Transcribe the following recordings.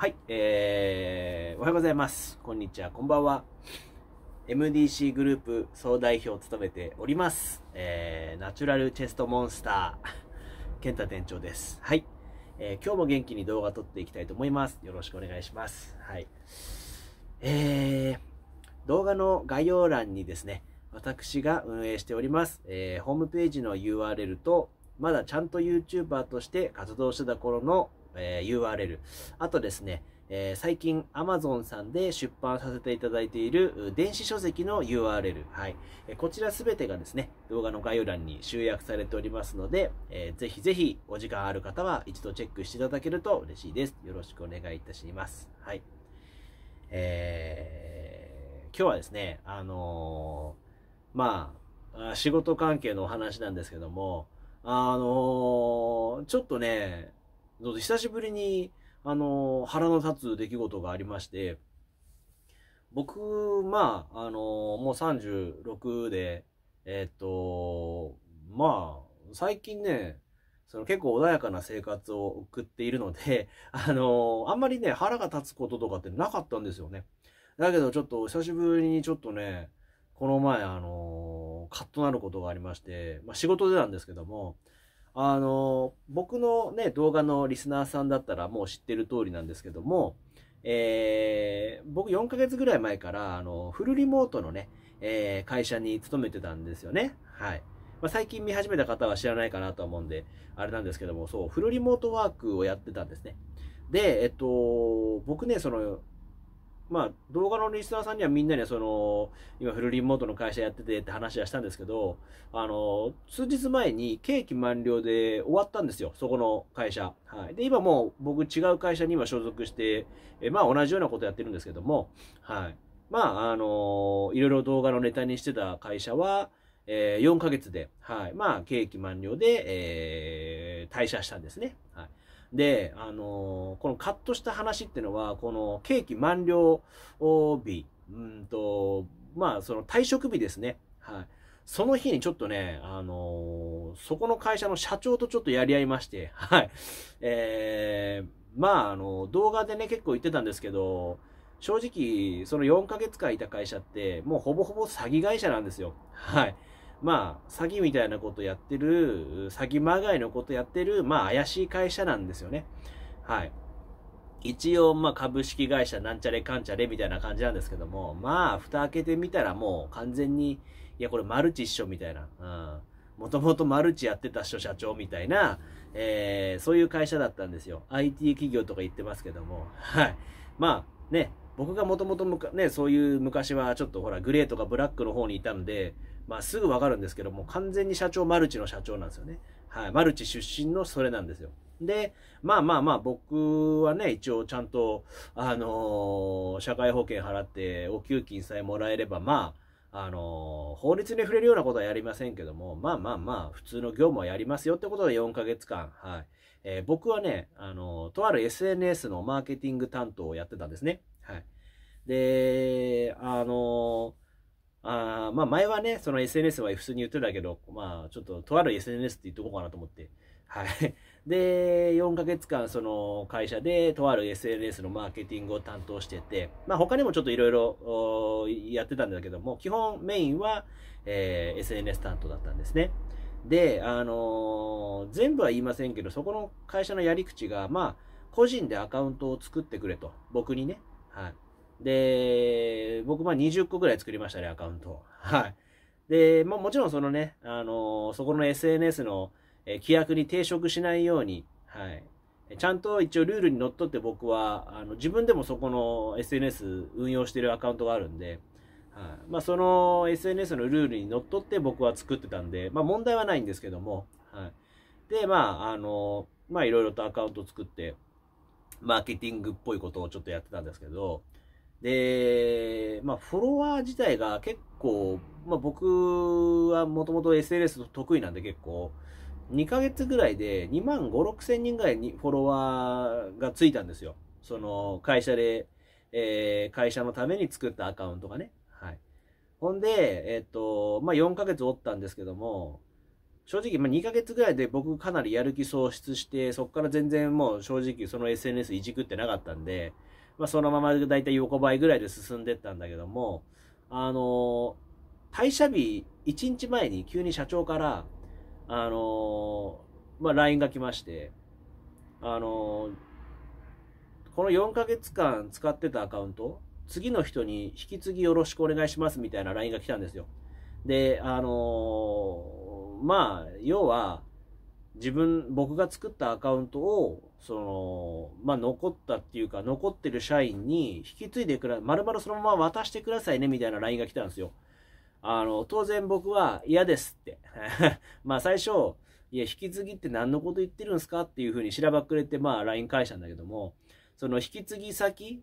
はい、えー、おはようございます。こんにちは、こんばんは。MDC グループ総代表を務めております、えー、ナチュラルチェストモンスター、健太店長です。はい、えー、今日も元気に動画撮っていきたいと思います。よろしくお願いします。はい。えー、動画の概要欄にですね、私が運営しております、えー、ホームページの URL と、まだちゃんと YouTuber として活動してた頃のえー、URL。あとですね、えー、最近 Amazon さんで出版させていただいている電子書籍の URL。はい。えー、こちらすべてがですね、動画の概要欄に集約されておりますので、えー、ぜひぜひお時間ある方は一度チェックしていただけると嬉しいです。よろしくお願いいたします。はい。えー、今日はですね、あのー、まあ、仕事関係のお話なんですけども、あのー、ちょっとね、久しぶりに、あの、腹の立つ出来事がありまして、僕、まあ、あの、もう36で、えっと、まあ、最近ね、その結構穏やかな生活を送っているので、あの、あんまりね、腹が立つこととかってなかったんですよね。だけどちょっと久しぶりにちょっとね、この前、あの、カッとなることがありまして、まあ仕事でなんですけども、あの、僕のね、動画のリスナーさんだったらもう知ってる通りなんですけども、えー、僕4ヶ月ぐらい前から、あの、フルリモートのね、えー、会社に勤めてたんですよね。はい。まあ、最近見始めた方は知らないかなと思うんで、あれなんですけども、そう、フルリモートワークをやってたんですね。で、えっと、僕ね、その、まあ、動画のリスナーさんにはみんなにその、今フルリモートの会社やっててって話はしたんですけど、あの、数日前に刑期満了で終わったんですよ、そこの会社。はい。で、今もう僕違う会社に今所属して、えまあ同じようなことやってるんですけども、はい。まあ、あの、いろいろ動画のネタにしてた会社は、えー、4ヶ月で、はい。まあ、刑期満了で、えー、退社したんですね。はい。で、あのこのカットした話っていうのは、この刑期満了日、うんと、まあ、その退職日ですね。はい。その日にちょっとね、あのそこの会社の社長とちょっとやり合いまして、はい。えー、まあ、あの、動画でね、結構言ってたんですけど、正直、その4ヶ月間いた会社って、もうほぼほぼ詐欺会社なんですよ。はい。まあ、詐欺みたいなことやってる、詐欺まがいのことやってる、まあ、怪しい会社なんですよね。はい。一応、まあ、株式会社なんちゃれかんちゃれみたいな感じなんですけども、まあ、蓋開けてみたらもう完全に、いや、これマルチ一緒みたいな、うん。もともとマルチやってた人社長みたいな、えー、そういう会社だったんですよ。IT 企業とか言ってますけども、はい。まあ、ね、僕がもともとね、そういう昔はちょっとほら、グレーとかブラックの方にいたんで、まあ、すぐわかるんですけども、完全に社長、マルチの社長なんですよね。はい。マルチ出身のそれなんですよ。で、まあまあまあ、僕はね、一応ちゃんと、あのー、社会保険払って、お給金さえもらえれば、まあ、あのー、法律に触れるようなことはやりませんけども、まあまあまあ、普通の業務はやりますよってことで4ヶ月間、はい。えー、僕はね、あのとある SNS のマーケティング担当をやってたんですね。はい。で、あのあまあ前はね、その SNS は普通に言ってたけど、まあちょっととある SNS って言っておこうかなと思って。はい。で、4ヶ月間その会社でとある SNS のマーケティングを担当してて、まあ他にもちょっといろいろやってたんだけども、基本メインは、えー、SNS 担当だったんですね。で、あのー、全部は言いませんけど、そこの会社のやり口が、まあ個人でアカウントを作ってくれと、僕にね。はい。で、僕ま20個ぐらい作りましたね、アカウント。はい。で、まあもちろんそのね、あのー、そこの SNS の、え規約に抵触しないように、はい。ちゃんと一応ルールにのっとって僕は、あの自分でもそこの SNS 運用してるアカウントがあるんで、はい。まあその SNS のルールにのっとって僕は作ってたんで、まあ問題はないんですけども、はい。で、まあ、あのー、まあいろいろとアカウント作って、マーケティングっぽいことをちょっとやってたんですけど、で、まあ、フォロワー自体が結構、まあ、僕はもともと SNS 得意なんで結構、2ヶ月ぐらいで2万5、6千人ぐらいにフォロワーがついたんですよ。その会社で、えー、会社のために作ったアカウントがね。はい。ほんで、えっ、ー、と、まあ、4ヶ月おったんですけども、正直、まあ、2ヶ月ぐらいで僕かなりやる気喪失して、そこから全然もう正直その SNS いじくってなかったんで、まあ、そのままだいたい横ばいぐらいで進んでったんだけども、あのー、退社日1日前に急に社長から、あのー、まあ、LINE が来まして、あのー、この4ヶ月間使ってたアカウント、次の人に引き継ぎよろしくお願いしますみたいな LINE が来たんですよ。で、あのまあ、要は、自分、僕が作ったアカウントを、その、まあ、残ったっていうか、残ってる社員に引き継いでくだ、まるまるそのまま渡してくださいね、みたいな LINE が来たんですよ。あの、当然僕は嫌ですって。まあ最初、いや、引き継ぎって何のこと言ってるんですかっていうふうにしらばっくれて、まあ LINE 返したんだけども、その引き継ぎ先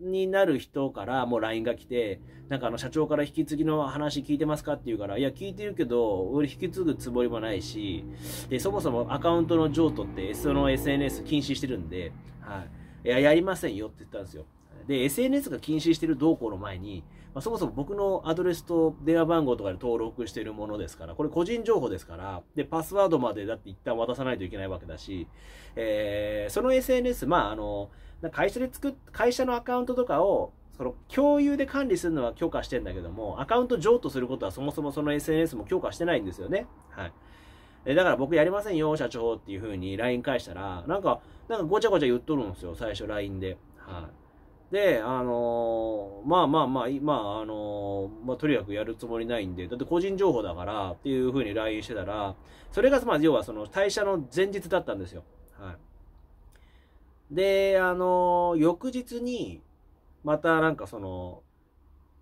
になる人からもう LINE が来て、なんかあの社長から引き継ぎの話聞いてますかって言うから、いや聞いてるけど、俺引き継ぐつもりもないし、で、そもそもアカウントの譲渡ってその SNS 禁止してるんで、はい。いや、やりませんよって言ったんですよ。で、SNS が禁止してる動向の前に、まあ、そもそも僕のアドレスと電話番号とかで登録してるものですから、これ個人情報ですから、で、パスワードまでだって一旦渡さないといけないわけだし、えー、その SNS、まあ、あの、会社で作っ、会社のアカウントとかを、その共有で管理するのは許可してんだけども、アカウント譲渡することはそもそもその SNS も許可してないんですよね。はい。えだから僕やりませんよ、社長っていう風に LINE 返したら、なんか、なんかごちゃごちゃ言っとるんですよ、最初 LINE で。はい。で、あのー、まあまあまあ、まあ、あのー、まあ、とにかくやるつもりないんで、だって個人情報だから、っていうふうに LINE してたら、それが、まあ、要はその退社の前日だったんですよ。はい。で、あのー、翌日に、またなんかその、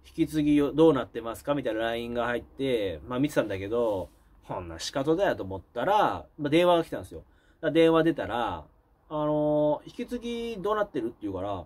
引き継ぎどうなってますかみたいな LINE が入って、まあ見てたんだけど、こんな仕方だよと思ったら、まあ、電話が来たんですよ。電話出たら、あの引き継ぎどうなってるって言うから、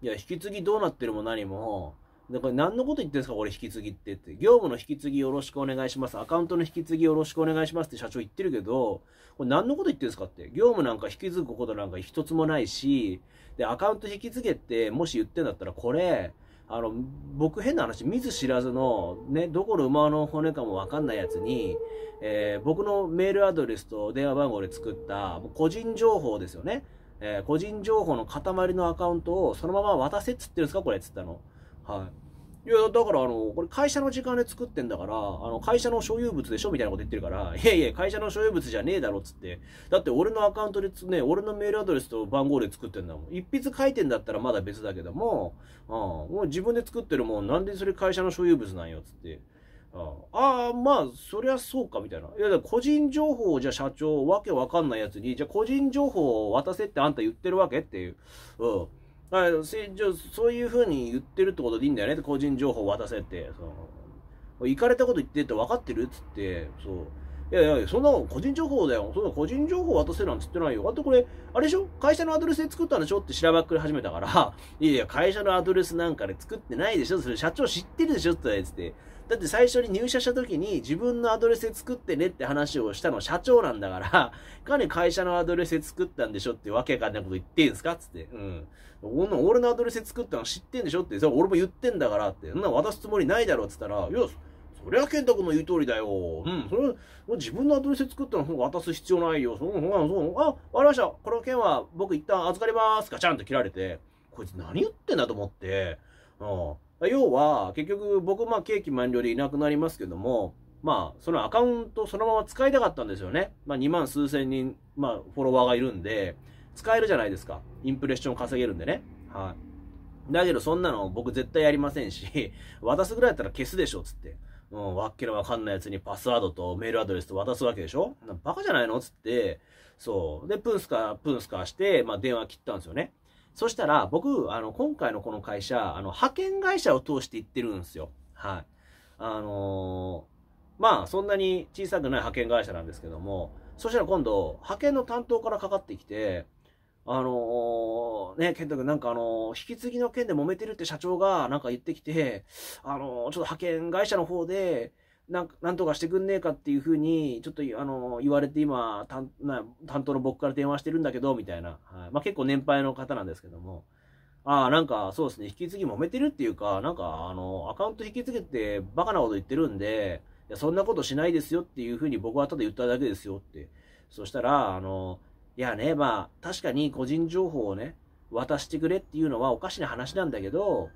いや、引き継ぎどうなってるも何も、でこれ何のこと言ってるんですかこれ引き継ぎってって。業務の引き継ぎよろしくお願いします。アカウントの引き継ぎよろしくお願いしますって社長言ってるけど、これ何のこと言ってるんですかって。業務なんか引き継ぐことなんか一つもないし、で、アカウント引き継げってもし言ってんだったらこれ、あの、僕変な話、見ず知らずの、ね、どこの馬の骨かもわかんないやつに、えー、僕のメールアドレスと電話番号で作った、個人情報ですよね。えー、個人情報の塊のアカウントをそのまま渡せっつってるんですかこれっつったの。はい。いや、だからあの、これ会社の時間で作ってんだから、あの、会社の所有物でしょみたいなこと言ってるから、いやいや、会社の所有物じゃねえだろっつって。だって俺のアカウントでね、俺のメールアドレスと番号で作ってんだもん。一筆書いてんだったらまだ別だけども、うん、もう自分で作ってるもん、なんでそれ会社の所有物なんよっつって。ああまあそりゃそうかみたいないや個人情報じゃ社長わけわかんないやつにじゃあ個人情報を渡せってあんた言ってるわけっていう、うん、だじゃそういうふうに言ってるってことでいいんだよね個人情報を渡せってその行かれたこと言ってって分かってるっつってそういやいやそんな個人情報だよそんな個人情報渡せなんつってないよあとこれあれでしょ会社のアドレスで作ったんでしょって調べっくり始めたから いやいや会社のアドレスなんかで作ってないでしょそれ社長知ってるでしょって言ってだって最初に入社した時に自分のアドレス作ってねって話をしたの社長なんだから、に会社のアドレス作ったんでしょってわけわかんないこと言ってんすかつって。うん。俺のアドレス作ったの知ってんでしょって、それ俺も言ってんだからって。そんな渡すつもりないだろっつったら、よし、そりゃ健太君の言う通りだよ。うん。それ、自分のアドレス作ったの渡す必要ないよ。そう、そう、あ、わかりました。この件は僕一旦預かります。ガチャンと切られて、こいつ何言ってんだと思って。うん。要は、結局僕、まあ、ケーキ満了でいなくなりますけども、まあ、そのアカウントそのまま使いたかったんですよね。まあ、2万数千人、まあ、フォロワーがいるんで、使えるじゃないですか。インプレッション稼げるんでね。はい。だけど、そんなの僕絶対やりませんし、渡すぐらいだったら消すでしょ、つって。うん、わっけのわかんないやつにパスワードとメールアドレスと渡すわけでしょバカじゃないのつって、そう。で、プンスカ、プンスカして、まあ、電話切ったんですよね。そしたら、僕、あの、今回のこの会社、あの、派遣会社を通して行ってるんですよ。はい。あのー、まあ、そんなに小さくない派遣会社なんですけども、そしたら今度、派遣の担当からかかってきて、あのー、ね、健太君なんかあのー、引き継ぎの件で揉めてるって社長がなんか言ってきて、あのー、ちょっと派遣会社の方で、なんなんとかしてくんねえかっていうふうに、ちょっとあの言われて今担当の僕から電話してるんだけど、みたいな、はいまあ、結構年配の方なんですけども、ああ、なんかそうですね、引き継ぎ揉めてるっていうか、なんかあのアカウント引き継げてバカなこと言ってるんで、いやそんなことしないですよっていうふうに僕はただ言っただけですよって。そしたら、あの、いやね、まあ、確かに個人情報をね、渡してくれっていうのはおかしな話なんだけど、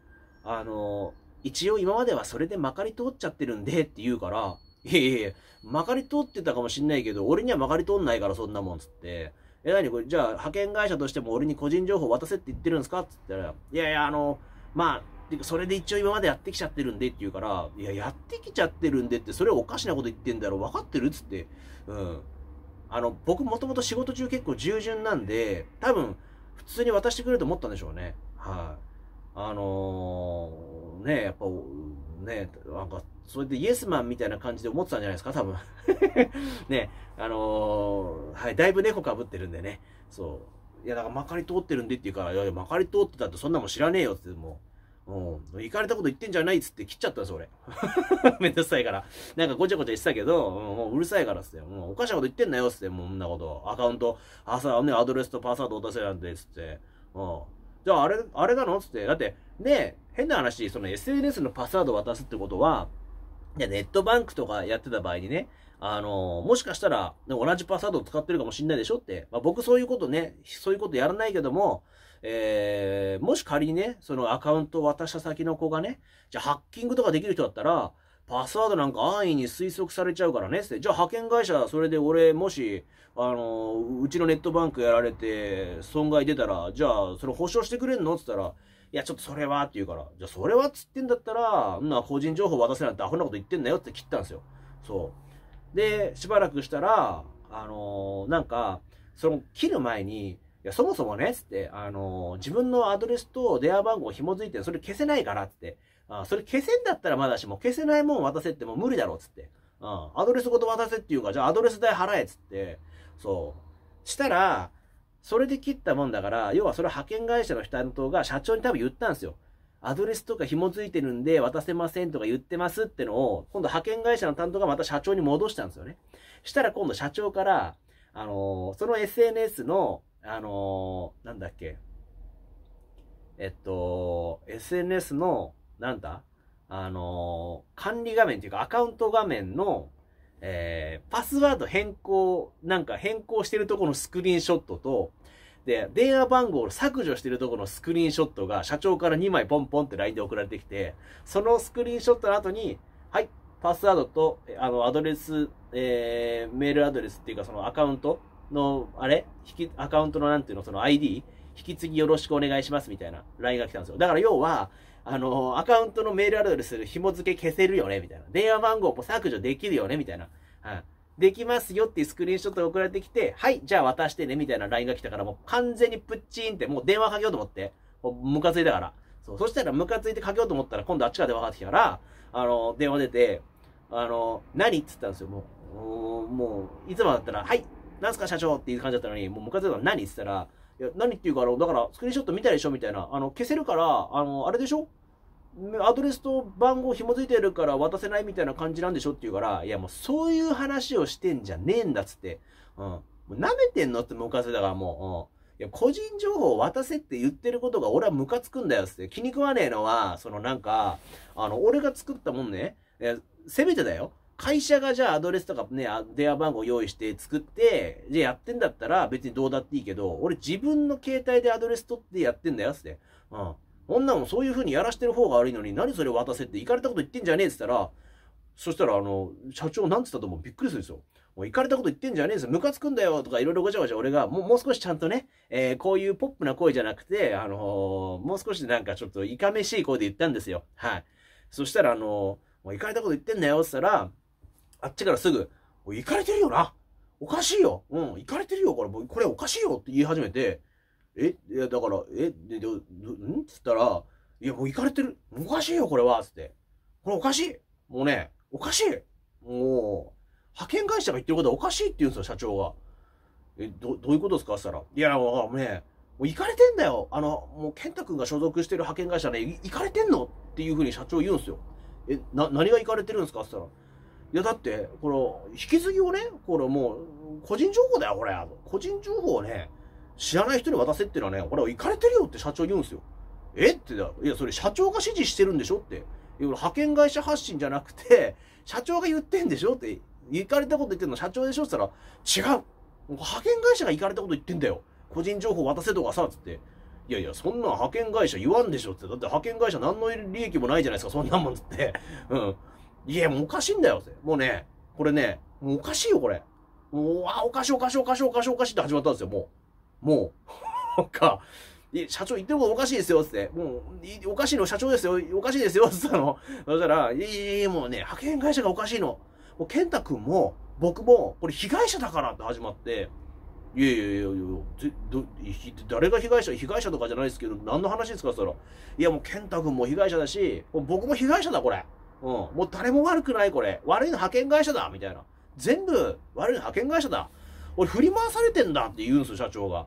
あの、一応今まではそれでまかり通っちゃってるんでって言うから、いやいやいや、まかり通ってたかもしんないけど、俺にはまかり通んないからそんなもんつって、え、何これ、じゃあ派遣会社としても俺に個人情報渡せって言ってるんですかっつったら、いやいや、あの、まあ、それで一応今までやってきちゃってるんでって言うから、いや、やってきちゃってるんでって、それおかしなこと言ってんだろ、分かってるっつって、うん。あの、僕もともと仕事中結構従順なんで、多分、普通に渡してくれると思ったんでしょうね。はい、あ、あのーね、やっぱ、ね、なんか、それでイエスマンみたいな感じで思ってたんじゃないですか、多分。ね、あのー、はい、だいぶ猫かぶってるんでね、そう。いや、だからまかり通ってるんでって言うから、いやいや、まかり通ってたってそんなもん知らねえよってってもう、うん、行かれたこと言ってんじゃないっつって切っちゃったんです、俺。めんどくさいから。なんかごちゃごちゃ言ってたけど、もううるさいからっつって、もうおかしなこと言ってんなよっつって、もうそんなこと。アカウント、朝ね、アドレスとパスワードを出せなんでっつって、うん。じゃああれ、あれなのつって、だって、ね変な話、その SNS のパスワードを渡すってことは、いや、ネットバンクとかやってた場合にね、あのー、もしかしたら、同じパスワードを使ってるかもしんないでしょって。まあ、僕そういうことね、そういうことやらないけども、えー、もし仮にね、そのアカウントを渡した先の子がね、じゃあハッキングとかできる人だったら、パスワードなんか安易に推測されちゃうからねって。じゃあ派遣会社、それで俺、もし、あのー、うちのネットバンクやられて、損害出たら、じゃあ、それ保証してくれんのって言ったら、いや、ちょっとそれはって言うから、じゃあそれはっつってんだったら、な個人情報渡せなんてアホなこと言ってんだよって切ったんですよ。そう。で、しばらくしたら、あのー、なんか、その切る前に、いや、そもそもね、つって、あのー、自分のアドレスと電話番号紐付いて、それ消せないから、つって。あそれ消せんだったらまだしも、消せないもん渡せってもう無理だろ、つって。うん、アドレスごと渡せっていうか、じゃあアドレス代払え、つって。そう。したら、それで切ったもんだから、要はそれ派遣会社のの党が社長に多分言ったんですよ。アドレスとか紐付いてるんで渡せませんとか言ってますってのを、今度派遣会社の担当がまた社長に戻したんですよね。したら今度社長から、あのー、その SNS の、あのー、なんだっけ、えっと、SNS の、なんだあのー、管理画面っていうかアカウント画面の、えー、パスワード変更、なんか変更してるとこのスクリーンショットと、で、電話番号を削除してるとこのスクリーンショットが社長から2枚ポンポンって LINE で送られてきて、そのスクリーンショットの後に、はい、パスワードと、あの、アドレス、えー、メールアドレスっていうかそのアカウントの、あれ引き、アカウントのなんていうの、その ID? 引き継ぎよろしくお願いしますみたいな LINE が来たんですよ。だから要は、あの、アカウントのメールアドレス紐付け消せるよね、みたいな。電話番号も削除できるよね、みたいな。はい。できますよっていうスクリーンショットが送られてきて、はい、じゃあ渡してね、みたいな LINE が来たから、もう完全にプッチーンって、もう電話かけようと思って。もうムカついたから。そう。そしたらムカついてかけようと思ったら、今度あっちから電話かかってきたから、あの、電話出て、あの、何っつったんですよ、もう。もう、いつもだったら、はい、なんすか社長っていう感じだったのに、もうムカついたら何って言ったら、いや、何っていうか、あの、だから、スクリーンショット見たでしょみたいな。あの、消せるから、あの、あれでしょアドレスと番号紐付いてるから渡せないみたいな感じなんでしょって言うから、いや、もうそういう話をしてんじゃねえんだっつって。うん。もう舐めてんのってムカついたから、もう。うんいや、個人情報を渡せって言ってることが俺はムカつくんだよって。気に食わねえのは、そのなんか、あの、俺が作ったもんね、せめてだよ。会社がじゃあアドレスとかね、電話番号用意して作って、じゃあやってんだったら別にどうだっていいけど、俺自分の携帯でアドレス取ってやってんだよ、つって。うん。女もそういう風にやらしてる方が悪いのに、何それ渡せって、行かれたこと言ってんじゃねえっつったら、そしたら、あの、社長なんつったと思うびっくりするんですよ。もう行かれたこと言ってんじゃねえですよ。ムカつくんだよとかいろいろごちゃごちゃ俺が、もう、もう少しちゃんとね、えー、こういうポップな声じゃなくて、あのー、もう少しなんかちょっといかめしい声で言ったんですよ。はい。そしたら、あのー、もう行かれたこと言ってんだよって言ったら、あっちからすぐ、おい、行かれてるよな。おかしいよ。うん、行かれてるよ。これ、これおかしいよって言い始めて、え、いや、だから、え、で、で、んっつったら、いや、もう行かれてる。おかしいよ、これは。つって。これおかしい。もうね、おかしい。もう、派遣会社が言ってることはおかしいって言うんですよ、社長が。え、ど、どういうことですかって言ったら。いや、もうね、もう行かれてんだよ。あの、もう、健太君が所属してる派遣会社ね、行かれてんのっていうふうに社長言うんですよ。え、な、何が行かれてるんですかって言ったら。いや、だって、この、引き継ぎをね、これもう、個人情報だよ、これ。個人情報をね、知らない人に渡せっていうのはね、これ、行かれてるよって社長言うんですよ。えっていや、それ社長が指示してるんでしょって。派遣会社発信じゃなくて、社長が言ってんでしょって、行かれたこと言ってんの社長でしょって言ったら、違う。派遣会社が行かれたこと言ってんだよ。個人情報渡せとかさ、つって。いやいや、そんなん派遣会社言わんでしょって。だって派遣会社何の利益もないじゃないですか、そんなもんつって。うん。いや、もうおかしいんだよ、もうね、これね、もうおかしいよ、これ。もう、あ、おかしい、おかしい、おかしい、おかしい、おかしいって始まったんですよ、もう。もう。か、社長言ってることおかしいですよ、つって。もう、おかしいの社長ですよ、おかしいですよ、つったの。そしたら、いやいやいや、もうね、派遣会社がおかしいの。もう、健太君も、僕も、これ被害者だからって始まって、いやいやいやいや、誰が被害者、被害者とかじゃないですけど、何の話ですかそら。いやもう、健太君も被害者だし、僕も被害者だ、これ。うん。もう誰も悪くないこれ。悪いの派遣会社だみたいな。全部悪いの派遣会社だ。俺振り回されてんだって言うんですよ、社長が。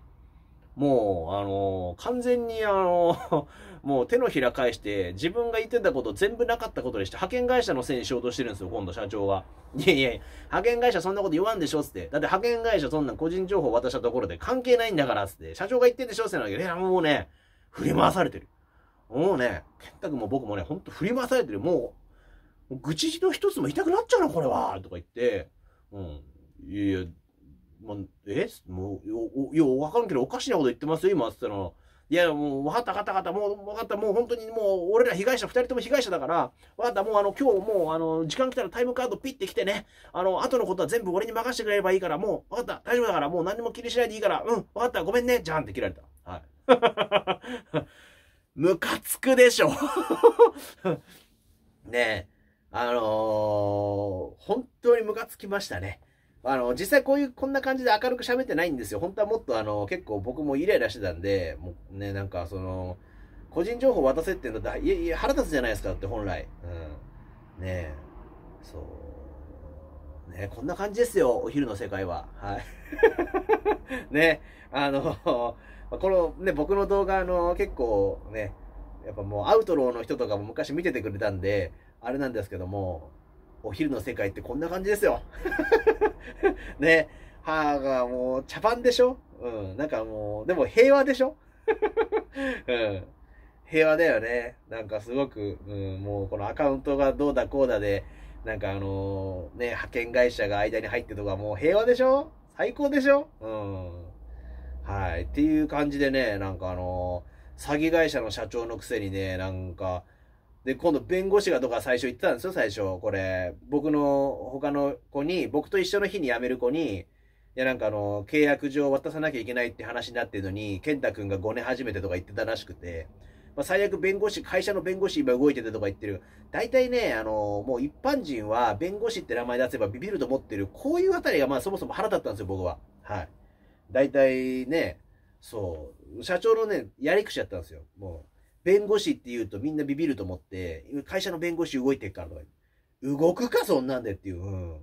もう、あのー、完全にあのー、もう手のひら返して、自分が言ってたこと全部なかったことにして、派遣会社のせいにしようとしてるんですよ、今度社長が。いやいや派遣会社そんなこと言わんでしょ、つって。だって派遣会社そんな個人情報渡したところで関係ないんだから、つって。社長が言ってんでしょ、ってなけど、いや、もうね、振り回されてる。もうね、結託も僕もね、ほんと振り回されてる。もう、愚痴の一つも痛くなっちゃうのこれはとか言って、うん。いや、ま、えもう、よ、よ、わかんけどおかしなこと言ってますよ、今、つったら。いや、もう、わかった、わかった、わかった、もう、わかった、もう本当にもう、俺ら被害者、二人とも被害者だから、わかった、もうあの、今日もう、あの、時間来たらタイムカードピッて来てね、あの、後のことは全部俺に任せてくれればいいから、もう、わかった、大丈夫だから、もう何も気にしないでいいから、うん、わかった、ごめんね、じゃんって切られた。はい。ムカつくでしょ ねえ。あのー、本当にムカつきましたね。あの、実際こういう、こんな感じで明るく喋ってないんですよ。本当はもっとあの、結構僕もイライラしてたんで、もうね、なんかその、個人情報渡せってんだったら、いやいや、腹立つじゃないですか、だって本来。うん。ねえ。そう。ねこんな感じですよ、お昼の世界は。はい。ねあの、このね、僕の動画の結構ね、やっぱもうアウトローの人とかも昔見ててくれたんで、あれなんですけども、お昼の世界ってこんな感じですよ。ね。歯がもう茶番でしょうん。なんかもう、でも平和でしょ うん。平和だよね。なんかすごく、うん、もうこのアカウントがどうだこうだで、なんかあのー、ね、派遣会社が間に入ってとか、もう平和でしょ最高でしょうん。はい。っていう感じでね、なんかあのー、詐欺会社の社長のくせにね、なんか、で、今度弁護士がとか最初言ってたんですよ、最初。これ、僕の他の子に、僕と一緒の日に辞める子に、いやなんかあの、契約上渡さなきゃいけないって話になってるのに、健太くんが5年初めてとか言ってたらしくて、まあ、最悪弁護士、会社の弁護士今動いててとか言ってる。大体ね、あの、もう一般人は弁護士って名前出せばビビると思ってる。こういうあたりがまあそもそも腹立ったんですよ、僕は。はい。大体ね、そう、社長のね、やり口だったんですよ、もう。弁護士って言うとみんなビビると思って、会社の弁護士動いてるからとか、動くかそんなんでっていう、うん。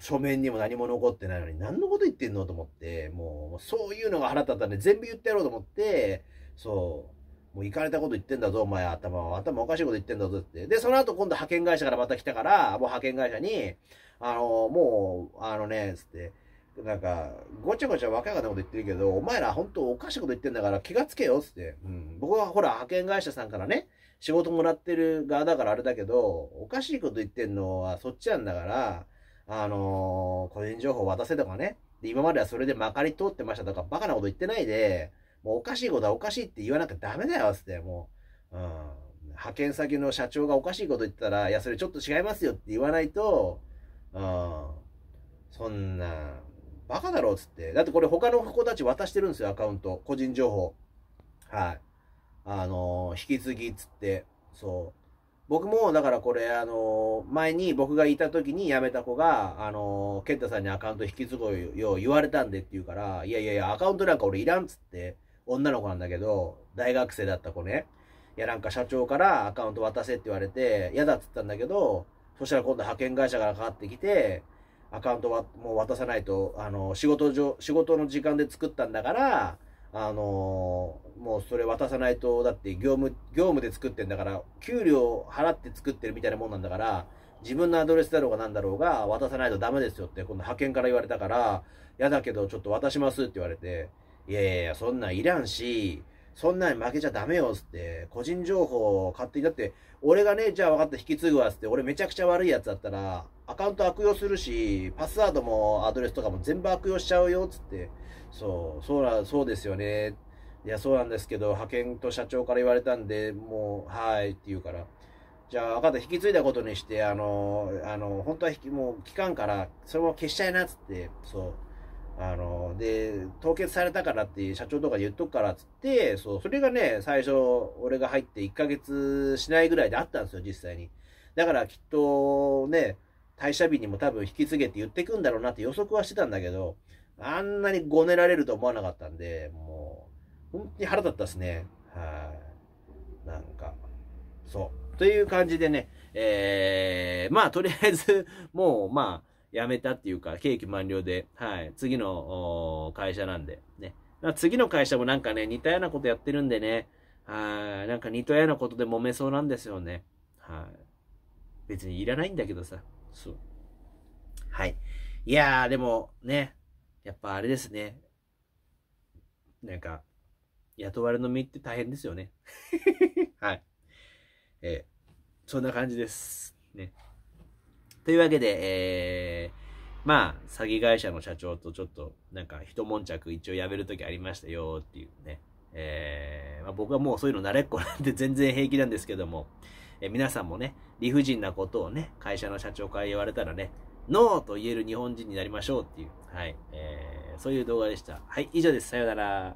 書面にも何も残ってないのに何のこと言ってんのと思って、もうそういうのが腹立ったんで全部言ってやろうと思って、そう、もう行かれたこと言ってんだぞ、お前頭は。頭おかしいこと言ってんだぞって。で、その後今度派遣会社からまた来たから、もう派遣会社に、あの、もう、あのね、つって、なんか、ごちゃごちゃわけわかんいこと言ってるけど、お前ら本当おかしいこと言ってんだから気がつけよ、つって。うん。僕はほら、派遣会社さんからね、仕事もらってる側だからあれだけど、おかしいこと言ってんのはそっちなんだから、あのー、個人情報渡せとかね。で、今まではそれでまかり通ってましたとか、バカなこと言ってないで、もうおかしいことはおかしいって言わなきゃダメだよ、つって、もう。うん。派遣先の社長がおかしいこと言ったら、いや、それちょっと違いますよって言わないと、うん。そんな、バカだろっつって。だってこれ他の子たち渡してるんですよ、アカウント。個人情報。はい。あのー、引き継ぎっつって。そう。僕も、だからこれ、あのー、前に僕がいた時に辞めた子が、あのー、ケンタさんにアカウント引き継ぐよう言われたんでって言うから、いやいやいや、アカウントなんか俺いらんっつって、女の子なんだけど、大学生だった子ね。いや、なんか社長からアカウント渡せって言われて、嫌だっつったんだけど、そしたら今度派遣会社からかかってきて、アカウントはもう渡さないと、あの、仕事上、仕事の時間で作ったんだから、あのもうそれ渡さないと、だって業務、業務で作ってんだから、給料払って作ってるみたいなもんなんだから、自分のアドレスだろうが何だろうが、渡さないとダメですよって、今度派遣から言われたから、嫌だけどちょっと渡しますって言われて、いやいやそんなんいらんし、そんなん負けちゃダメよっつって、個人情報を勝手に、だって、俺がね、じゃあ分かった、引き継ぐわっつって、俺めちゃくちゃ悪いやつだったら、アカウント悪用するし、パスワードもアドレスとかも全部悪用しちゃうよ、つって。そう、そうな、そうですよね。いや、そうなんですけど、派遣と社長から言われたんで、もう、はい、って言うから。じゃあ、分かった、引き継いだことにして、あの、あの、本当は引き、もう、期間から、それも消しちゃいな、つって、そう。あの、で、凍結されたからって、社長とか言っとくから、つって、そう、それがね、最初、俺が入って1ヶ月しないぐらいであったんですよ、実際に。だから、きっと、ね、退社日にも多分引き継げって言ってくんだろうなって予測はしてたんだけど、あんなにごねられると思わなかったんで、もう、本当に腹立ったっすね。はい。なんか、そう。という感じでね、えー、まあ、とりあえず、もう、まあ、辞めたっていうか、刑期満了で、はい、次の会社なんで、ね。次の会社もなんかね、似たようなことやってるんでね、はい、なんか似たようなことで揉めそうなんですよね。別にいらないんだけどさ。そう。はい。いやー、でもね、やっぱあれですね。なんか、雇われの身って大変ですよね。はい。えー、そんな感じです。ね。というわけで、えー、まあ、詐欺会社の社長とちょっと、なんか、一悶着一応やめるときありましたよっていうね。えー、まあ、僕はもうそういうの慣れっこなんで全然平気なんですけども、え皆さんもね、理不尽なことをね、会社の社長から言われたらね、ノーと言える日本人になりましょうっていう、はい、えー、そういう動画でした。はい、以上です。さようなら。